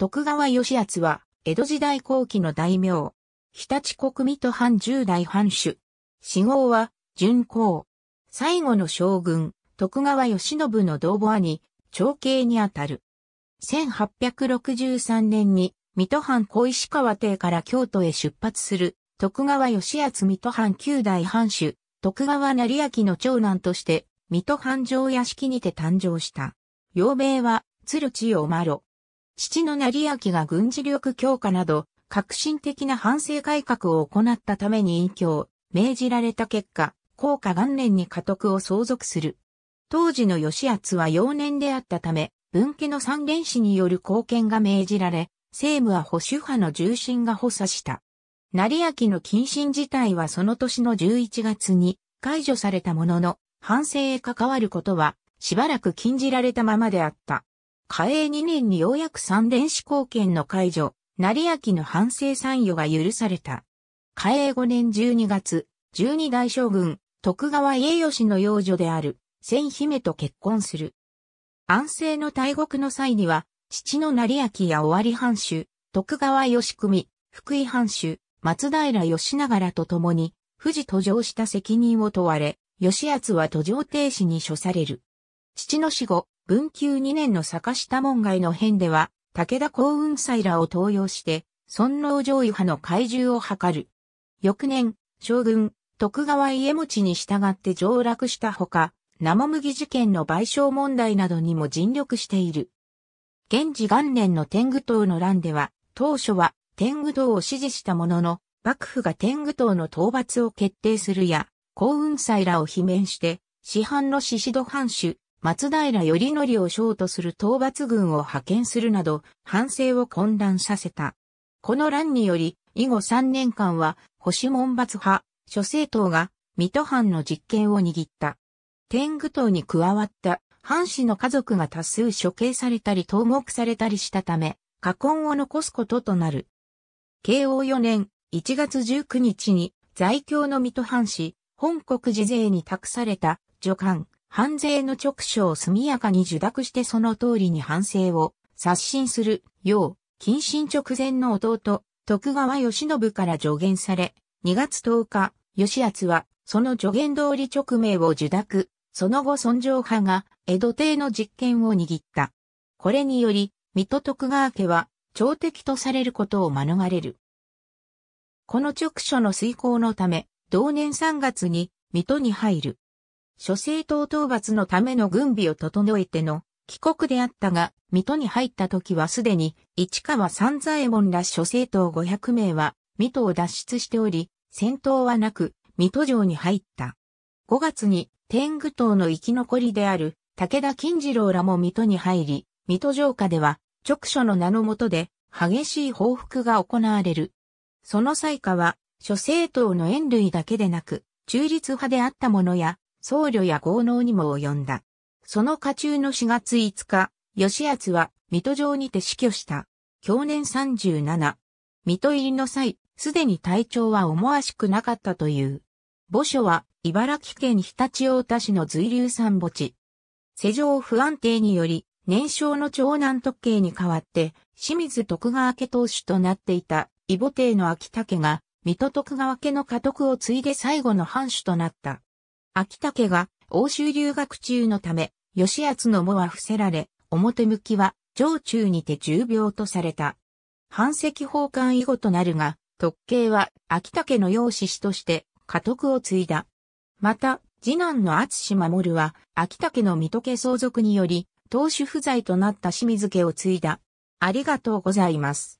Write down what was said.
徳川義厚は、江戸時代後期の大名。日立国水戸藩十代藩主。死号は、巡行。最後の将軍、徳川義信の同母兄、長兄にあたる。1863年に、水戸藩小石川邸から京都へ出発する、徳川義厚水戸藩九代藩主、徳川成明の長男として、水戸藩城屋敷にて誕生した。幼名は、鶴千代丸。父の成明が軍事力強化など、革新的な反省改革を行ったために隠居、命じられた結果、高果元年に家督を相続する。当時の吉厚は幼年であったため、文家の三連氏による貢献が命じられ、政務は保守派の重心が補佐した。成明の謹慎自体はその年の11月に解除されたものの、反省へ関わることはしばらく禁じられたままであった。嘉永2年にようやく三電子貢献の解除、成明の反省参与が許された。嘉永5年12月、十二代将軍、徳川家義の養女である、千姫と結婚する。安政の大国の際には、父の成明や尾張藩主、徳川義組、福井藩主、松平義長らと共に、富士途上した責任を問われ、義厚は途上停止に処される。父の死後、文久2年の坂下門外の変では、武田幸雲祭らを登用して、尊王攘夷派の怪獣を図る。翌年、将軍、徳川家持に従って上落したほか、生麦事件の賠償問題などにも尽力している。現時元年の天狗党の乱では、当初は天狗党を支持したものの、幕府が天狗党の討伐を決定するや、幸雲祭らを罷免して、市販の宍戸藩主、松平頼則を将とする討伐軍を派遣するなど、反省を混乱させた。この乱により、以後3年間は、保守門閥派、諸政党が、水戸藩の実権を握った。天狗党に加わった、藩士の家族が多数処刑されたり投獄されたりしたため、禍根を残すこととなる。慶応4年1月19日に在京の水戸藩士、本国寺勢に託された、助官、反税の直書を速やかに受諾してその通りに反省を刷新するよう、近親直前の弟、徳川義信から助言され、2月10日、義厚は、その助言通り直命を受諾、その後尊上派が、江戸邸の実権を握った。これにより、水戸徳川家は、朝敵とされることを免れる。この直書の遂行のため、同年3月に、水戸に入る。諸政党討伐のための軍備を整えての帰国であったが、水戸に入った時はすでに、市川三左衛門ら諸政党500名は、水戸を脱出しており、戦闘はなく、水戸城に入った。5月に、天狗党の生き残りである、武田金次郎らも水戸に入り、水戸城下では、直所の名の下で、激しい報復が行われる。その際下は、諸政党の遠類だけでなく、中立派であった者や、僧侶や豪農にも及んだ。その家中の4月5日、吉厚は水戸城にて死去した。去年37。水戸入りの際、すでに体調は思わしくなかったという。墓所は、茨城県日立大田市の随流山墓地。世情不安定により、年少の長男特計に代わって、清水徳川家当主となっていた、異母帝の秋田家が、水戸徳川家の家督を継いで最後の藩主となった。秋竹が欧州留学中のため、吉厚のもは伏せられ、表向きは上中にて重病とされた。反籍奉還以後となるが、特慶は秋竹の養子子として家督を継いだ。また、次男の厚志守は、秋竹の水戸家相続により、当主不在となった清水家を継いだ。ありがとうございます。